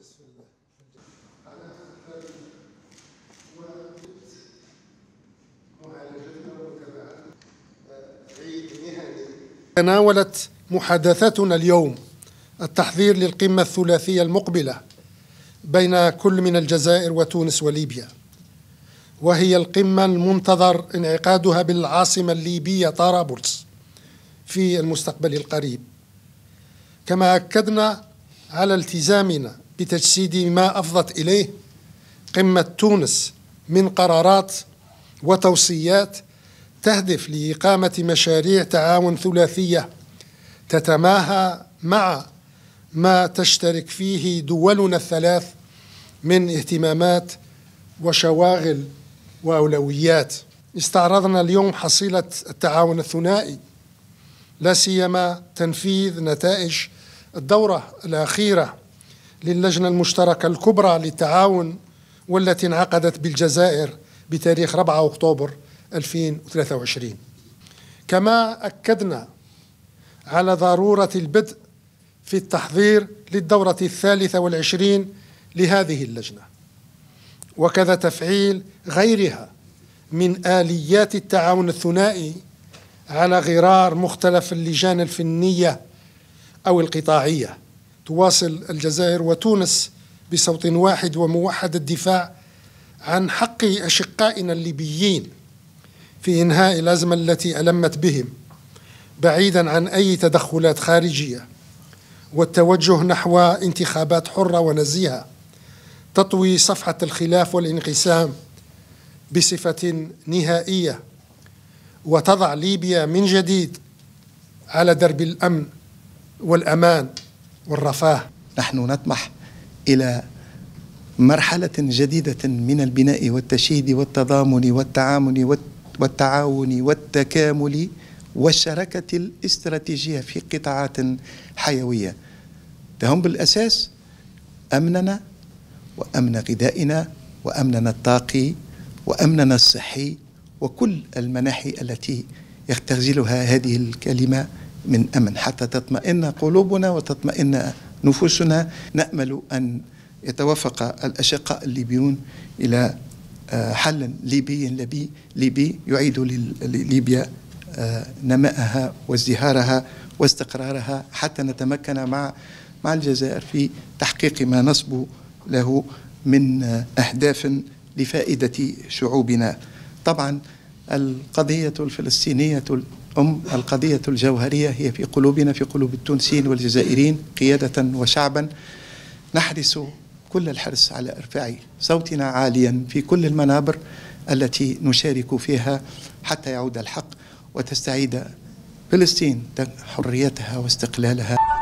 بسم الله أنا في معالجتنا ومتابعتنا عيد تناولت محادثتنا اليوم التحضير للقمة الثلاثية المقبلة بين كل من الجزائر وتونس وليبيا وهي القمة المنتظر انعقادها بالعاصمة الليبية طرابلس في المستقبل القريب كما أكدنا على التزامنا بتجسيد ما أفضت إليه قمة تونس من قرارات وتوصيات تهدف لإقامة مشاريع تعاون ثلاثية تتماهى مع ما تشترك فيه دولنا الثلاث من اهتمامات وشواغل واولويات استعرضنا اليوم حصيله التعاون الثنائي لا سيما تنفيذ نتائج الدوره الاخيره للجنة المشتركة الكبرى للتعاون والتي انعقدت بالجزائر بتاريخ 4 أكتوبر 2023 كما أكدنا على ضرورة البدء في التحضير للدورة الثالثة والعشرين لهذه اللجنة وكذا تفعيل غيرها من آليات التعاون الثنائي على غرار مختلف اللجان الفنية أو القطاعية تواصل الجزائر وتونس بصوت واحد وموحد الدفاع عن حق اشقائنا الليبيين في انهاء الازمه التي المت بهم بعيدا عن اي تدخلات خارجيه والتوجه نحو انتخابات حره ونزيهه تطوي صفحه الخلاف والانقسام بصفه نهائيه وتضع ليبيا من جديد على درب الامن والامان والرفاه نحن نطمح الى مرحله جديده من البناء والتشييد والتضامن والتعامل والتعاون والتكامل والشراكه الاستراتيجيه في قطاعات حيويه تهم بالاساس امننا وامن غذائنا وامننا الطاقي وامننا الصحي وكل المناحي التي يختزلها هذه الكلمه من امن حتى تطمئن قلوبنا وتطمئن نفوسنا نامل ان يتوافق الاشقاء الليبيون الى آه، حل ليبي لبي ليبي يعيد لليبيا آه، نمائها وازدهارها واستقرارها حتى نتمكن مع مع الجزائر في تحقيق ما نصب له من آه، اهداف لفائده شعوبنا. طبعا القضيه الفلسطينيه أم القضية الجوهرية هي في قلوبنا في قلوب التونسيين والجزائريين قيادة وشعبا نحرص كل الحرص على إرفاع صوتنا عاليا في كل المنابر التي نشارك فيها حتى يعود الحق وتستعيد فلسطين حريتها واستقلالها